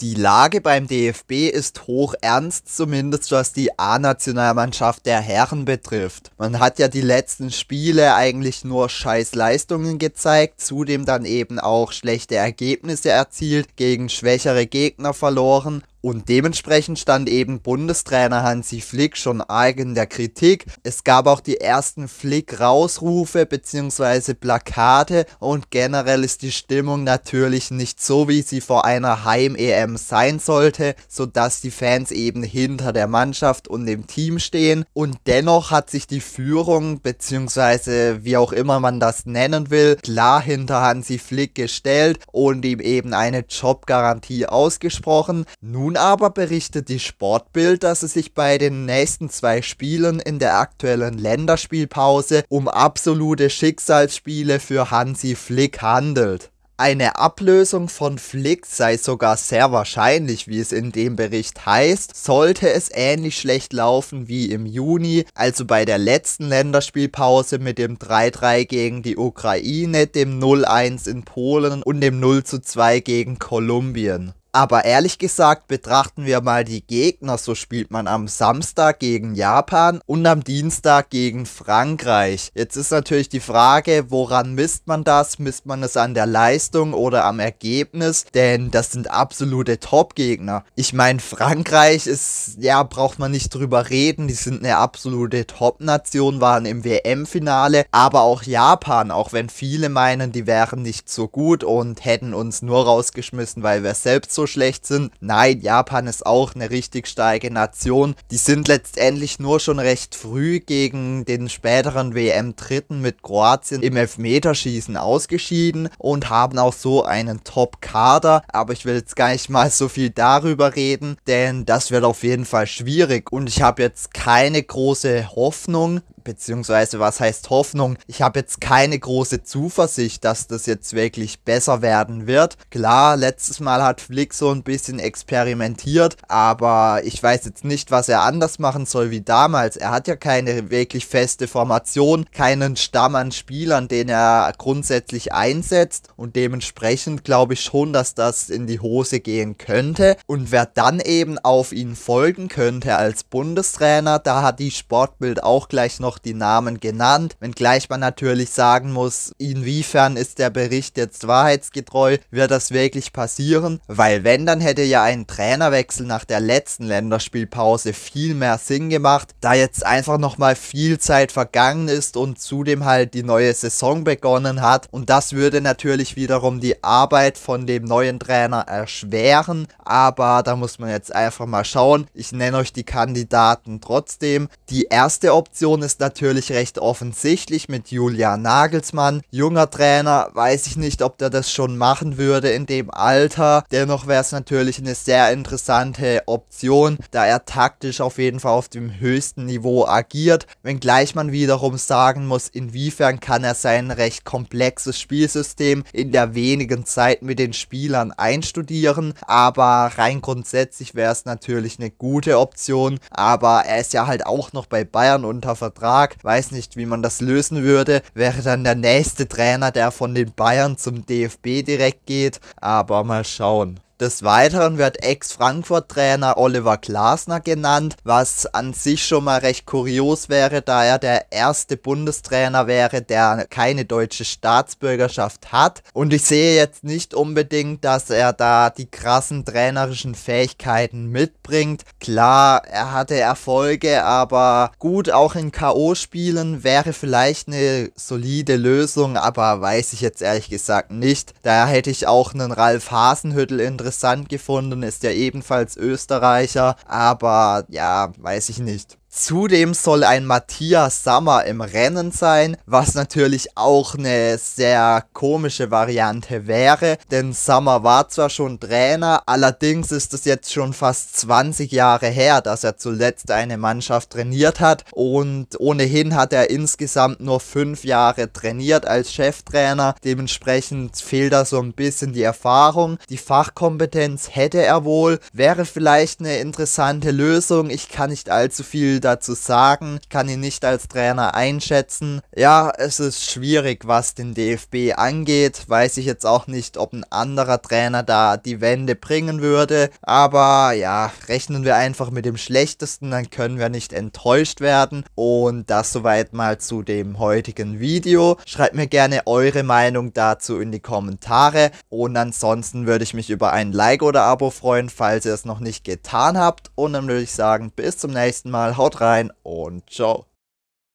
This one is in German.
die Lage beim DFB ist hoch ernst, zumindest was die A-Nationalmannschaft der Herren betrifft. Man hat ja die letzten Spiele eigentlich nur scheiß Leistungen gezeigt, zudem dann eben auch schlechte Ergebnisse erzielt, gegen schwächere Gegner verloren und dementsprechend stand eben Bundestrainer Hansi Flick schon eigen der Kritik. Es gab auch die ersten Flick-Rausrufe bzw. Plakate und generell ist die Stimmung natürlich nicht so, wie sie vor einer Heim-EM sein sollte, sodass die Fans eben hinter der Mannschaft und dem Team stehen. Und dennoch hat sich die Führung bzw. wie auch immer man das nennen will, klar hinter Hansi Flick gestellt und ihm eben eine Jobgarantie ausgesprochen. Nun nun aber berichtet die Sportbild, dass es sich bei den nächsten zwei Spielen in der aktuellen Länderspielpause um absolute Schicksalsspiele für Hansi Flick handelt. Eine Ablösung von Flick sei sogar sehr wahrscheinlich, wie es in dem Bericht heißt, sollte es ähnlich schlecht laufen wie im Juni, also bei der letzten Länderspielpause mit dem 3-3 gegen die Ukraine, dem 0-1 in Polen und dem 0-2 gegen Kolumbien. Aber ehrlich gesagt, betrachten wir mal die Gegner. So spielt man am Samstag gegen Japan und am Dienstag gegen Frankreich. Jetzt ist natürlich die Frage, woran misst man das? Misst man es an der Leistung oder am Ergebnis? Denn das sind absolute Top-Gegner. Ich meine, Frankreich ist, ja, braucht man nicht drüber reden. Die sind eine absolute Top-Nation, waren im WM-Finale. Aber auch Japan, auch wenn viele meinen, die wären nicht so gut und hätten uns nur rausgeschmissen, weil wir selbst so so schlecht sind. Nein, Japan ist auch eine richtig starke Nation. Die sind letztendlich nur schon recht früh gegen den späteren WM-Dritten mit Kroatien im Elfmeterschießen ausgeschieden und haben auch so einen Top-Kader. Aber ich will jetzt gar nicht mal so viel darüber reden, denn das wird auf jeden Fall schwierig. Und ich habe jetzt keine große Hoffnung, beziehungsweise was heißt Hoffnung. Ich habe jetzt keine große Zuversicht, dass das jetzt wirklich besser werden wird. Klar, letztes Mal hat Flick so ein bisschen experimentiert, aber ich weiß jetzt nicht, was er anders machen soll wie damals. Er hat ja keine wirklich feste Formation, keinen Stamm an Spielern, den er grundsätzlich einsetzt und dementsprechend glaube ich schon, dass das in die Hose gehen könnte und wer dann eben auf ihn folgen könnte als Bundestrainer, da hat die Sportbild auch gleich noch noch die Namen genannt, wenngleich man natürlich sagen muss, inwiefern ist der Bericht jetzt wahrheitsgetreu, wird das wirklich passieren, weil wenn, dann hätte ja ein Trainerwechsel nach der letzten Länderspielpause viel mehr Sinn gemacht, da jetzt einfach nochmal viel Zeit vergangen ist und zudem halt die neue Saison begonnen hat und das würde natürlich wiederum die Arbeit von dem neuen Trainer erschweren, aber da muss man jetzt einfach mal schauen. Ich nenne euch die Kandidaten trotzdem. Die erste Option ist natürlich recht offensichtlich mit Julian Nagelsmann. Junger Trainer, weiß ich nicht, ob der das schon machen würde in dem Alter. Dennoch wäre es natürlich eine sehr interessante Option, da er taktisch auf jeden Fall auf dem höchsten Niveau agiert. Wenngleich man wiederum sagen muss, inwiefern kann er sein recht komplexes Spielsystem in der wenigen Zeit mit den Spielern einstudieren. Aber rein grundsätzlich wäre es natürlich eine gute Option. Aber er ist ja halt auch noch bei Bayern unter Vertrag Vertrag, weiß nicht, wie man das lösen würde, wäre dann der nächste Trainer, der von den Bayern zum DFB direkt geht, aber mal schauen. Des Weiteren wird Ex-Frankfurt-Trainer Oliver Glasner genannt, was an sich schon mal recht kurios wäre, da er der erste Bundestrainer wäre, der keine deutsche Staatsbürgerschaft hat. Und ich sehe jetzt nicht unbedingt, dass er da die krassen trainerischen Fähigkeiten mitbringt. Klar, er hatte Erfolge, aber gut, auch in KO-Spielen wäre vielleicht eine solide Lösung, aber weiß ich jetzt ehrlich gesagt nicht. Daher hätte ich auch einen Ralf Hasenhüttel interessiert interessant gefunden, ist ja ebenfalls Österreicher, aber ja, weiß ich nicht. Zudem soll ein Matthias Sammer im Rennen sein, was natürlich auch eine sehr komische Variante wäre, denn Sammer war zwar schon Trainer, allerdings ist es jetzt schon fast 20 Jahre her, dass er zuletzt eine Mannschaft trainiert hat und ohnehin hat er insgesamt nur 5 Jahre trainiert als Cheftrainer, dementsprechend fehlt da so ein bisschen die Erfahrung, die Fachkompetenz hätte er wohl, wäre vielleicht eine interessante Lösung, ich kann nicht allzu viel viel dazu sagen. Ich kann ihn nicht als Trainer einschätzen. Ja, es ist schwierig, was den DFB angeht. Weiß ich jetzt auch nicht, ob ein anderer Trainer da die Wende bringen würde. Aber ja, rechnen wir einfach mit dem Schlechtesten, dann können wir nicht enttäuscht werden. Und das soweit mal zu dem heutigen Video. Schreibt mir gerne eure Meinung dazu in die Kommentare. Und ansonsten würde ich mich über ein Like oder Abo freuen, falls ihr es noch nicht getan habt. Und dann würde ich sagen, bis zum nächsten Mal. Haut Haut rein und ciao.